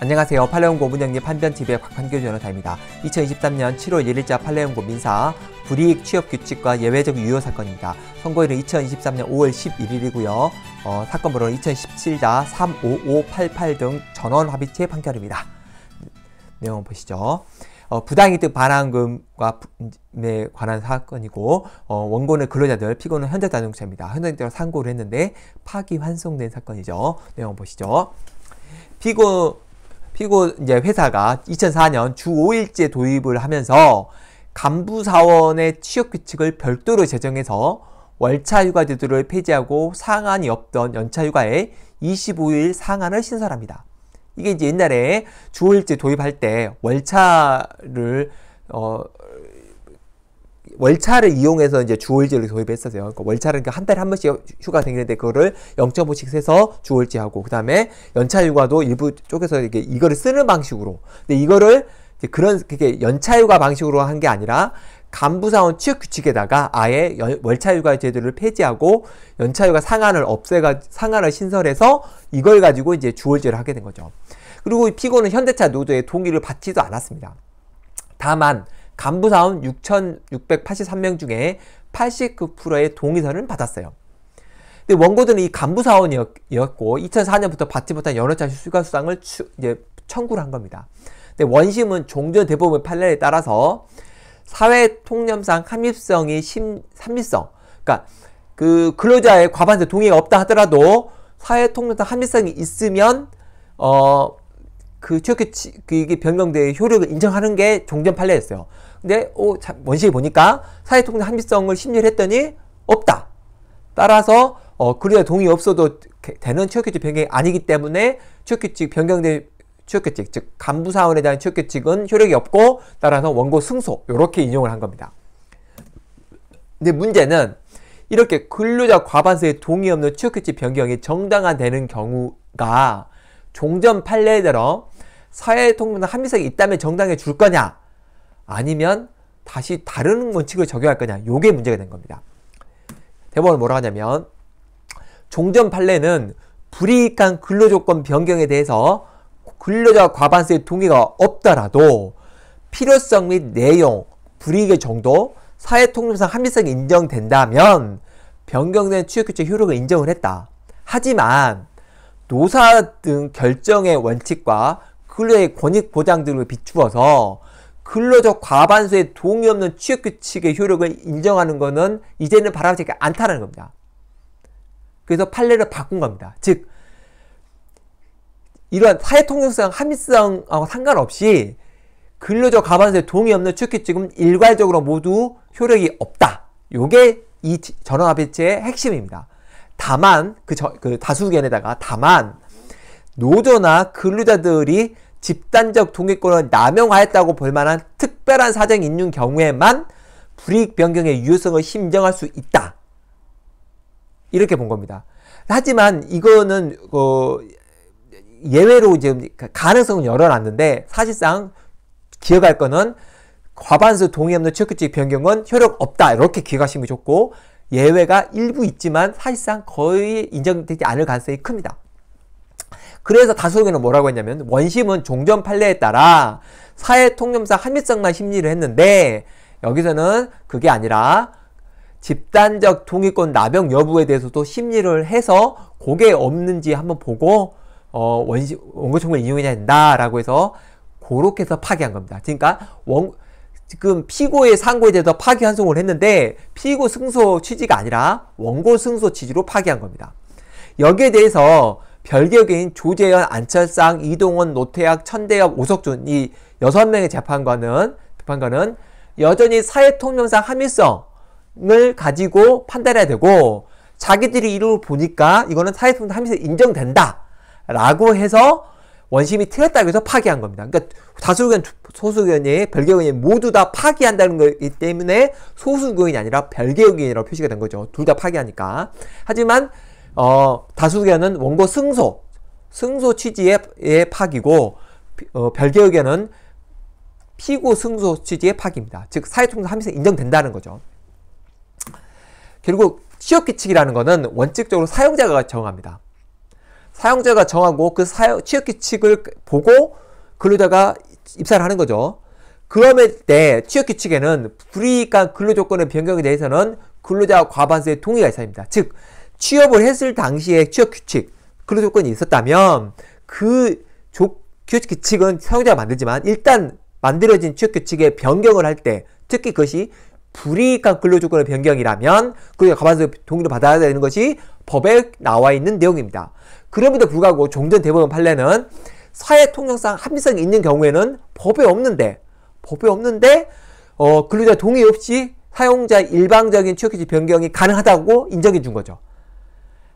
안녕하세요. 팔레온고 문영립 판변 t v 의 곽환규 변호사입니다. 2023년 7월 1일자 팔레온고 민사 불이익 취업 규칙과 예외적 유효 사건입니다. 선고일은 2023년 5월 11일이고요. 어, 사건번호는 2017자 35588등 전원 합의체 판결입니다. 내용 보시죠. 어, 부당이득 반환금에 과 네, 관한 사건이고 어, 원고는 근로자들, 피고는 현대자동차입니다. 현대자동차로 상고를 했는데 파기환송된 사건이죠. 내용 보시죠. 피고 피고 이제 회사가 2004년 주 5일제 도입을 하면서 간부 사원의 취업 규칙을 별도로 제정해서 월차 휴가 제도를 폐지하고 상한이 없던 연차 휴가에 25일 상한을 신설합니다. 이게 이제 옛날에 주 5일제 도입할 때 월차를 어, 월차를 이용해서 이제 주월제를 도입했었어요. 그러니까 월차를 그러니까 한 달에 한 번씩 휴가 생기는데 그거를 0.5씩 세서 주월제하고 그다음에 연차 휴가도 일부 쪽에서 이렇게 이거를 쓰는 방식으로. 근데 이거를 그런 그게 연차 휴가 방식으로 한 게 아니라 간부사원 취업 규칙에다가 아예 월차휴가 제도를 폐지하고 연차휴가 상한을 없애가 상한을 신설해서 이걸 가지고 이제 주월제를 하게 된 거죠. 그리고 피고는 현대차 노조의 동의를 받지도 않았습니다. 다만 간부사원 6,683명 중에 89%의 동의서를 받았어요. 근데 원고들은 이 간부사원이었고 2004년부터 받지 못한 연어차 휴가수당을 청구를 한 겁니다. 근데 원심은 종전 대법원 판례에 따라서 사회 통념상 합립성이 심, 합립성 그러니까 그 근로자의 과반수 동의가 없다 하더라도 사회 통념상 합립성이 있으면 어그 취업계 그 이게 변경대의 효력을 인정하는 게 종전 판례였어요. 근데 오, 어, 자, 원시에 보니까 사회통념 합리성을 심리를 했더니 없다. 따라서 어, 그래야 동의 없어도 되는 취업규칙 변경이 아니기 때문에 취업규칙 변경된 취업규칙 즉 간부사원에 대한 취업규칙은 효력이 없고 따라서 원고 승소 이렇게 인용을 한 겁니다. 근데 문제는 이렇게 근로자 과반수의 동의 없는 취업규칙 변경이 정당화되는 경우가 종전 판례에 들어 사회통합당 한 비석이 있다면 정당에 줄 거냐? 아니면 다시 다른 원칙을 적용할 거냐? 요게 문제가 된 겁니다. 대법원은 뭐라 하냐면 종전 판례는 불이익한 근로조건 변경에 대해서 근로자 과반수의 동의가 없더라도 필요성 및 내용, 불이익의 정도, 사회통념상 합리성이 인정된다면 변경된 취업규칙 효력을 인정을 했다. 하지만 노사 등 결정의 원칙과 근로의 권익 보장 등을 비추어서 근로적 과반수의 동의 없는 취업 규칙의 효력을 인정하는 것은 이제는 바람직하지 않다는 겁니다. 그래서 판례를 바꾼 겁니다. 즉 이러한 사회 통일성 합의성하고 어, 상관없이 근로적 과반수의 동의 없는 취업 규칙은 일괄적으로 모두 효력이 없다. 요게 이 전원합의체의 핵심입니다. 다만 그, 저, 그 다수견에다가 다만 노조나 근로자들이 집단적 동의권을 남용하였다고 볼 만한 특별한 사정 이 있는 경우에만 불이익 변경의 유효성을 심정할 수 있다. 이렇게 본 겁니다. 하지만 이거는 어 예외로 지금 가능성은 열어놨는데 사실상 기억할 거는 과반수 동의 없는 취업규칙 변경은 효력 없다 이렇게 기억하시면 좋고 예외가 일부 있지만 사실상 거의 인정되지 않을 가능성이 큽니다. 그래서 다수의견는 뭐라고 했냐면 원심은 종전 판례에 따라 사회 통념상 합리성만 심리를 했는데 여기서는 그게 아니라 집단적 통일권 남용 여부에 대해서도 심리를 해서 고게 없는지 한번 보고 어, 원시, 원고청구를 인용해야 된다라고 해서 그렇게 해서 파기한 겁니다. 그러니까 원, 지금 피고의 상고에 대해서 파기 환송을 했는데 피고 승소 취지가 아니라 원고 승소 취지로 파기한 겁니다. 여기에 대해서 별개인 조재현, 안철상, 이동원, 노태학, 천대엽, 오석준 이 여섯 명의 재판관은 재판관은 여전히 사회 통념상 합의성을 가지고 판단해야 되고 자기들이 이를 보니까 이거는 사회 통념 합의성 인정된다라고 해서 원심이 틀렸다고 해서 파기한 겁니다. 그러니까 다수 의견, 소수 의견이 별개 의견이 모두 다 파기한다는 거기 때문에 소수 의견이 아니라 별개 의견이라고 표시가 된 거죠. 둘 다 파기하니까. 하지만 어, 다수의견은 원고 승소, 승소 취지의 파기고 어, 별개의견은 피고 승소 취지의 파기입니다. 즉 사회통상 합의성 인정된다는 거죠. 결국 취업 규칙이라는 것은 원칙적으로 사용자가 정합니다. 사용자가 정하고 그 사용, 취업 규칙을 보고 근로자가 입사를 하는 거죠. 그럼에 때 네, 취업 규칙에는 불이익한 근로 조건의 변경에 대해서는 근로자 과반수의 동의가 있어야 합니다. 즉 취업을 했을 당시에 취업 규칙, 근로 조건이 있었다면 그 조, 취업 규칙은 사용자가 만들지만 일단 만들어진 취업 규칙에 변경을 할 때 특히 그것이 불이익한 근로 조건의 변경이라면 그에 가만서 동의를 받아야 되는 것이 법에 나와 있는 내용입니다. 그럼에도 불구하고 종전 대법원 판례는 사회 통념상 합리성이 있는 경우에는 법에 없는데 법에 없는데 어, 근로자 동의 없이 사용자 일방적인 취업 규칙 변경이 가능하다고 인정해 준 거죠.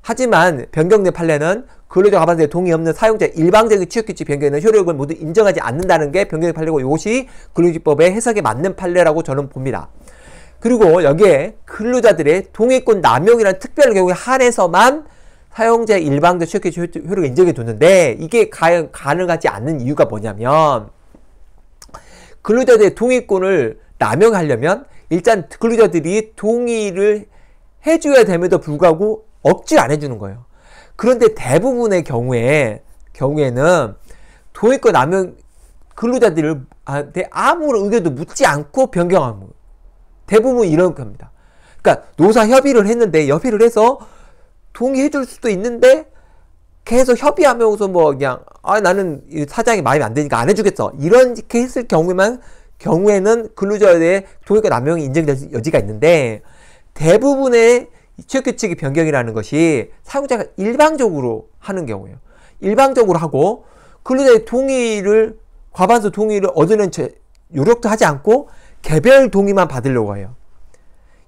하지만 변경된 판례는 근로자 가반세에 동의 없는 사용자 일방적인 취업규칙 변경에는 효력을 모두 인정하지 않는다는 게 변경된 판례고 이것이 근로기법의 해석에 맞는 판례라고 저는 봅니다. 그리고 여기에 근로자들의 동의권 남용이라는 특별 경우에 한해서만 사용자 일방적 취업규칙 효력을 인정해 줬는데 이게 과연 가능하지 않는 이유가 뭐냐면 근로자들의 동의권을 남용하려면 일단 근로자들이 동의를 해줘야 됨에도 불구하고 억지를 안 해주는 거예요. 그런데 대부분의 경우에 경우에는 도입과 남용 근로자들한테 아무런 의견도 묻지 않고 변경하는 거예요. 대부분 이런 겁니다. 그러니까 노사 협의를 했는데 협의를 해서 동의해 줄 수도 있는데 계속 협의하면서 뭐 그냥 아 나는 사장이 마음에 안 드니까 안 해주겠어 이렇게 했을 경우만 에 경우에는 근로자에 대해 동의권 남용이 인정될 여지가 있는데 대부분의 취업규칙이 변경이라는 것이 사용자가 일방적으로 하는 경우예요. 일방적으로 하고 근로자의 동의를 과반수 동의를 얻으는 노력도 하지 않고 개별 동의만 받으려고 해요.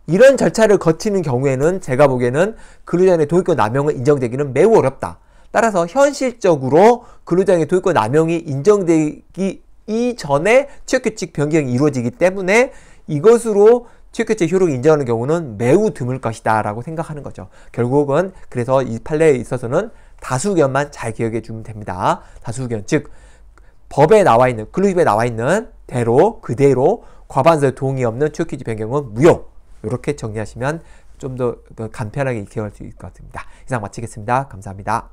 이런 절차를 거치는 경우에는 제가 보기에는 근로자의 도입권 남용은 인정되기는 매우 어렵다. 따라서 현실적으로 근로자의 도입권 남용이 인정되기 이전에 취업규칙 변경이 이루어지기 때문에 이것으로 취약계체 효력을 인정하는 경우는 매우 드물 것이다 라고 생각하는 거죠. 결국은 그래서 이 판례에 있어서는 다수 견만잘 기억해 주면 됩니다. 다수 견즉 법에 나와 있는 근로협에 나와 있는 대로 그대로 과반수의 동의 없는 취업규제 변경은 무효 이렇게 정리하시면 좀 더 간편하게 익혀갈 수 있을 것 같습니다. 이상 마치겠습니다. 감사합니다.